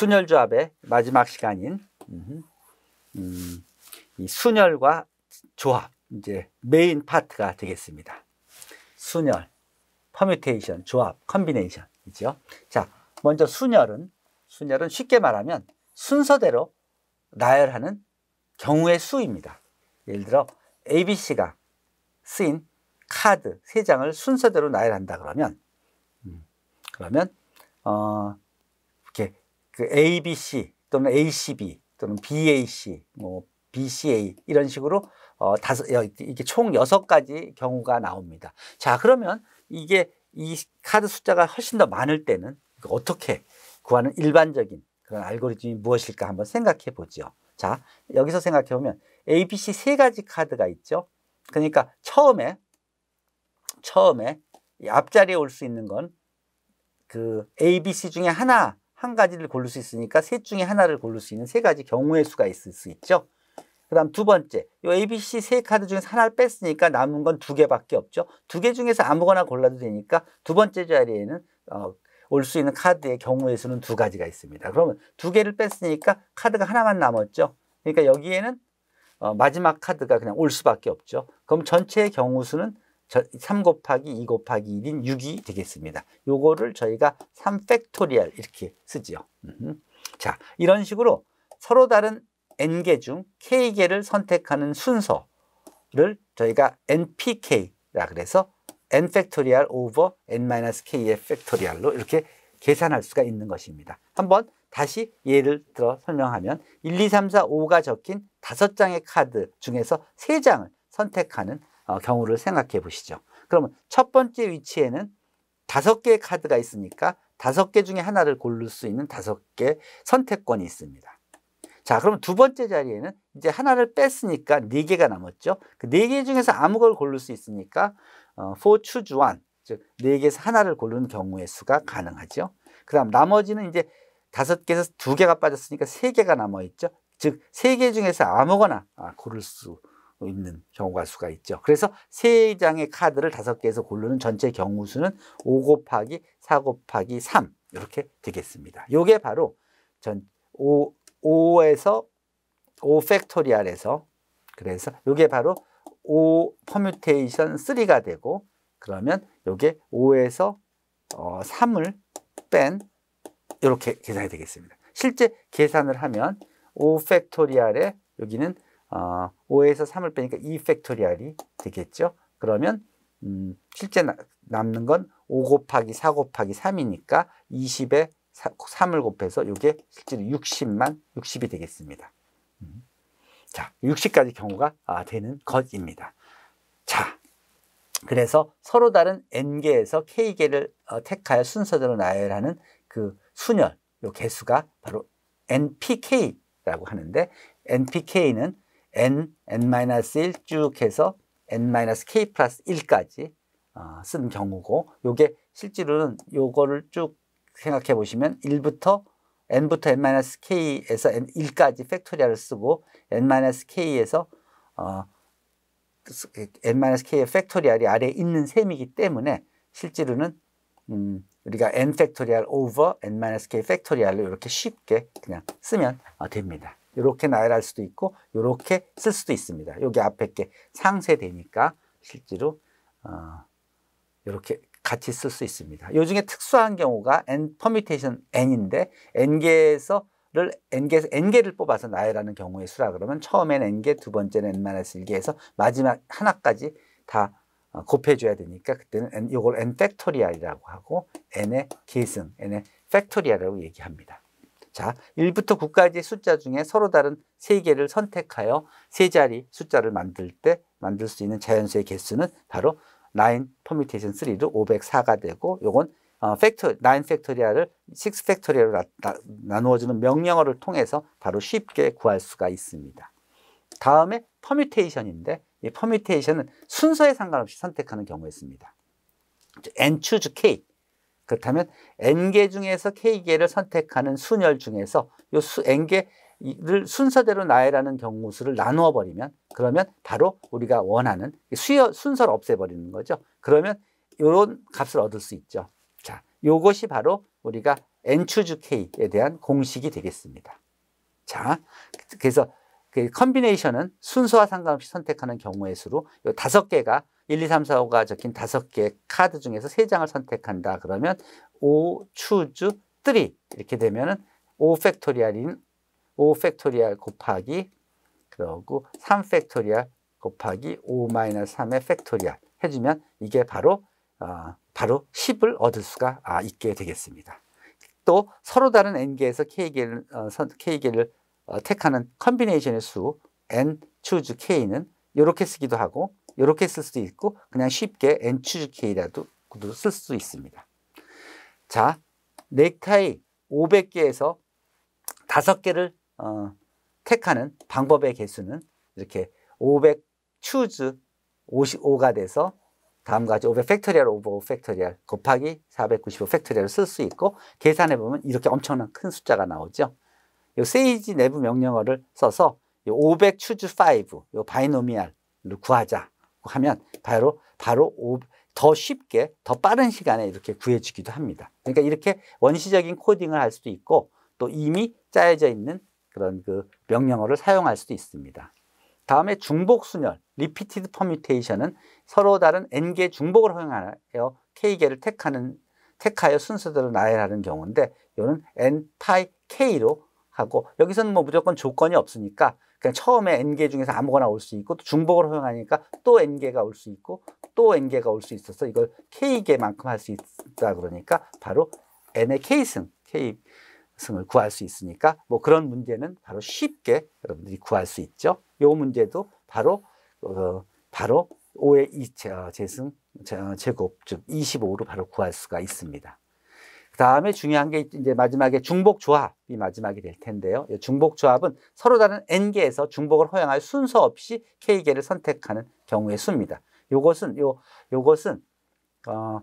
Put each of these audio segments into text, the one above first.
순열조합의 마지막 시간인 음, 이순열과 조합 이제 메인 파트가 되겠습니다. 순혈, 퍼뮤테이션, 조합, 컨비네이션이죠. 자, 먼저 순혈은 순혈은 쉽게 말하면 순서대로 나열하는 경우의 수입니다. 예를 들어 ABC가 쓰인 카드 세 장을 순서대로 나열한다 그러면 음, 그러면 어, 그 ABC 또는 ACB 또는 BAC 뭐 BCA 이런 식으로 어 다섯 이렇게 총 여섯 가지 경우가 나옵니다. 자 그러면 이게 이 카드 숫자가 훨씬 더 많을 때는 어떻게 구하는 일반적인 그런 알고리즘이 무엇일까 한번 생각해 보죠. 자 여기서 생각해 보면 A, B, C 세 가지 카드가 있죠. 그러니까 처음에 처음에 앞자리에 올 수 있는 건 그 A, B, C 중에 하나 한 가지를 고를 수 있으니까 셋 중에 하나를 고를 수 있는 세 가지 경우의 수가 있을 수 있죠. 그 다음 두 번째, 요 ABC 세 카드 중에 하나를 뺐으니까 남은 건 두 개밖에 없죠. 두 개 중에서 아무거나 골라도 되니까 두 번째 자리에는 어, 올 수 있는 카드의 경우의 수는 두 가지가 있습니다. 그러면 두 개를 뺐으니까 카드가 하나만 남았죠. 그러니까 여기에는 어, 마지막 카드가 그냥 올 수밖에 없죠. 그럼 전체의 경우 수는 3 곱하기 2 곱하기 1인 6이 되겠습니다. 요거를 저희가 3 팩토리얼 이렇게 쓰지 음. 자, 이런 식으로 서로 다른 n개 중 k개를 선택하는 순서를 저희가 npk라 그래서 n 팩토리얼 오버 n-k의 팩토리얼로 이렇게 계산할 수가 있는 것입니다. 한번 다시 예를 들어 설명하면 1, 2, 3, 4, 5가 적힌 5장의 카드 중에서 3장을 선택하는 어, 경우를 생각해 보시죠. 그러면 첫 번째 위치에는 다섯 개의 카드가 있으니까 다섯 개 중에 하나를 고를 수 있는 다섯 개 선택권이 있습니다. 자, 그럼 두 번째 자리에는 이제 하나를 뺐으니까 네 개가 남았죠. 그 네 개 중에서 아무 걸 고를 수 있으니까 어, for choose one, 즉네 개에서 하나를 고르는 경우의 수가 가능하죠. 그다음 나머지는 이제 다섯 개에서 두 개가 빠졌으니까 세 개가 남아 있죠. 즉 세 개 중에서 아무거나 아, 고를 수 있는 경우가 수가 있죠. 그래서 세 장의 카드를 다섯 개에서 고르는 전체 경우 수는 5 곱하기 4 곱하기 3 이렇게 되겠습니다. 이게 바로 전 5, 5에서 5팩토리알에서 그래서 이게 바로 5 퍼뮤테이션 3가 되고 그러면 이게 5에서 어, 3을 뺀 이렇게 계산이 되겠습니다. 실제 계산을 하면 5팩토리알에 여기는 아, 어, 5에서 3을 빼니까 2 팩토리알이 되겠죠. 그러면 음, 실제 남는 건 5 곱하기 4 곱하기 3이니까 20에 4, 3을 곱해서 이게 실제로 60만 60이 되겠습니다. 음. 자, 60까지 경우가 아, 되는 것입니다. 자, 그래서 서로 다른 n개에서 k개를 어, 택하여 순서대로 나열하는 그 순열, 요 개수가 바로 npk라고 하는데 npk는 n, n-1 쭉 해서 n-k 플러스 1까지 어, 아, 쓴 경우고 요게 실제로는 요거를 쭉 생각해 보시면 1부터 n부터 n-k에서 n 1까지 팩토리아을 쓰고 n-k에서 어, n-k의 팩토리알이 아래에 있는 셈이기 때문에 실제로는 음, 우리가 n 팩토리알 over n-k 팩토리알로 이렇게 쉽게 그냥 쓰면 됩니다. 이렇게 나열할 수도 있고 이렇게 쓸 수도 있습니다. 여기 앞에 게 상세되니까 실제로 어, 이렇게 같이 쓸 수 있습니다. 요 중에 특수한 경우가 n 퍼뮤테이션 n인데 n개에서 를 n개에서 n개를 뽑아서 나열하는 경우의 수라 그러면 처음엔 n개, 두 번째는 n-1개 에서 마지막 하나까지 다 어, 곱해줘야 되니까 그때는 n, 이걸 n 팩토리알이라고 하고 n의 계승, n의 팩토리알이라고 얘기합니다. 자, 1부터 9까지의 숫자 중에 서로 다른 3개를 선택하여 3 자리 숫자를 만들 때 만들 수 있는 자연수의 개수는 바로 9 permutation 3로 504가 되고 요건 어, 팩터, 9 팩토리아를 6 팩토리아로 나, 로 나누어주는 명령어를 통해서 바로 쉽게 구할 수가 있습니다. 다음에 p e r m u t a t i o n 인데이 a t i o n 은 순서에 상관없이 선택하는 경우가있습니다 n추즈 k 그렇다면 N개 중에서 K개를 선택하는 순열 중에서 요 수, N개를 순서대로 나열하는 경우수를 나누어 버리면 그러면 바로 우리가 원하는 수열, 순서를 없애버리는 거죠. 그러면 이런 값을 얻을 수 있죠. 자, 이것이 바로 우리가 N추주 K에 대한 공식이 되겠습니다. 자, 그래서 그 컨비네이션은 순서와 상관없이 선택하는 경우의 수로 요 다섯 개가 1, 2, 3, 4, 5가 적힌 다섯 개 카드 중에서 세 장을 선택한다. 그러면 5, choose, 3 이렇게 되면은 5 팩토리알인 5 팩토리알 곱하기 그러고 3 팩토리알 곱하기 5 마이너스 3의 팩토리알 해주면 이게 바로 어, 바로 10을 얻을 수가 아, 있게 되겠습니다. 또 서로 다른 N개에서 K개를, 어, K개를 어, 택하는 컨비네이션의 수 n choose k는 이렇게 쓰기도 하고 이렇게 쓸 수도 있고 그냥 쉽게 n choose k라도 쓸 수 있습니다. 자, 넥타이 500개에서 5개를 어, 택하는 방법의 개수는 이렇게 500 choose 55가 돼서 다음과 같이 500 팩토리얼 오버 5 팩토리얼 곱하기 495 팩토리얼을 쓸 수 있고 계산해 보면 이렇게 엄청난 큰 숫자가 나오죠. 요 세이지 내부 명령어를 써서 요500 choose 5요 바이노미알을 구하자 하면 바로 바로 5, 더 쉽게 더 빠른 시간에 이렇게 구해주기도 합니다. 그러니까 이렇게 원시적인 코딩을 할 수도 있고 또 이미 짜여져 있는 그런 그 명령어를 사용할 수도 있습니다. 다음에 중복 순열, 리피티드 퍼뮤테이션은 서로 다른 n개 중복을 허용하여 k개를 택하는 택하여 순서대로 나열하는 경우인데 이는 n 파이 k로 하고 여기서는 뭐 무조건 조건이 없으니까 그냥 처음에 N개 중에서 아무거나 올 수 있고 또 중복을 허용하니까 또 N개가 올 수 있고 또 N개가 올 수 있어서 이걸 K개만큼 할 수 있다 그러니까 바로 N의 K승, K승을 구할 수 있으니까 뭐 그런 문제는 바로 쉽게 여러분들이 구할 수 있죠. 요 문제도 바로 어, 바로 5의 2 재승 제곱 즉 25로 바로 구할 수가 있습니다. 다음에 중요한 게 이제 마지막에 중복 조합이 마지막이 될 텐데요. 중복 조합은 서로 다른 N개에서 중복을 허용할 순서 없이 K개를 선택하는 경우의 수입니다. 요것은 요 요것은 어,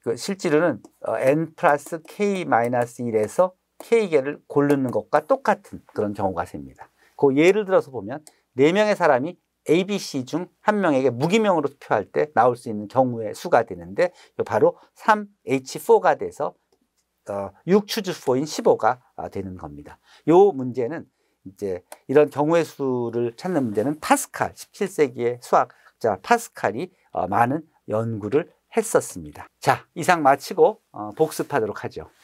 그 실제로는 어, N 플러스 K 마이너스 1에서 K개를 고르는 것과 똑같은 그런 경우가 됩니다. 그 예를 들어서 보면 네명의 사람이 A, B, C 중 한 명에게 무기명으로 투표할 때 나올 수 있는 경우의 수가 되는데 바로 3H4가 돼서 6추즈4인 어, 15가 아, 되는 겁니다. 요 문제는 이제 이런 경우의 수를 찾는 문제는 파스칼, 17세기의 수학자 파스칼이 어, 많은 연구를 했었습니다. 자, 이상 마치고 어, 복습하도록 하죠.